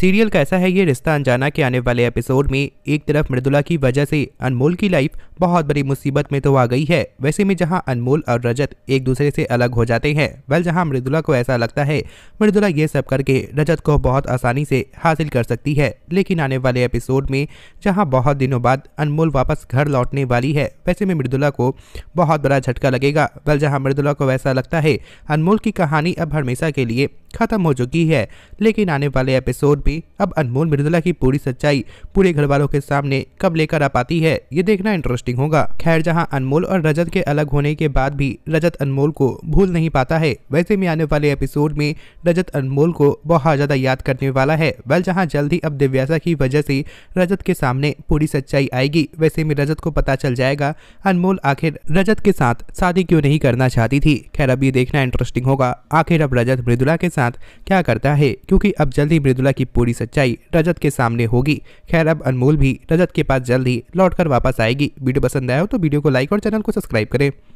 serial कैसा है ये रिश्ता अनजाना के आने वाले एपिसोड में एक तरफ मृदुला की वजह से अनमोल की लाइफ बहुत बड़ी मुसीबत में तो आ गई है वैसे में जहां अनमोल और रजत एक दूसरे से अलग हो जाते हैं वह जहां मृदुला को ऐसा लगता है मृदुला ये सब करके रजत को बहुत आसानी से हासिल कर सकती है लेकिन आने वाले एपिसोड में जहाँ बहुत दिनों बाद अनमोल वापस घर लौटने वाली है वैसे में मृदुला को बहुत बड़ा झटका लगेगा वल जहाँ मृदुला को वैसा लगता है अनमोल की कहानी अब हमेशा के लिए खत्म हो चुकी है लेकिन आने वाले एपिसोड भी अब अनमोल मृदुला की पूरी सच्चाई पूरे घर वालों के सामने कब लेकर आ पाती है ये देखना इंटरेस्टिंग होगा खैर जहाँ अनमोल और रजत के अलग होने के बाद भी रजत अनमोल को भूल नहीं पाता है वैसे में आने वाले एपिसोड में रजत अनमोल को बहुत ज्यादा याद करने वाला है वह जहाँ जल्द ही अब दिव्यासा की वजह से रजत के सामने पूरी सच्चाई आएगी वैसे में रजत को पता चल जाएगा अनमोल आखिर रजत के साथ शादी क्यों नहीं करना चाहती थी खैर अब ये देखना इंटरेस्टिंग होगा आखिर अब रजत मृदुला के साथ क्या करता है क्योंकि अब जल्दी मृदुला की पूरी सच्चाई रजत के सामने होगी खैर अब अनमोल भी रजत के पास जल्द ही लौट वापस आएगी वीडियो पसंद आया हो तो वीडियो को लाइक और चैनल को सब्सक्राइब करें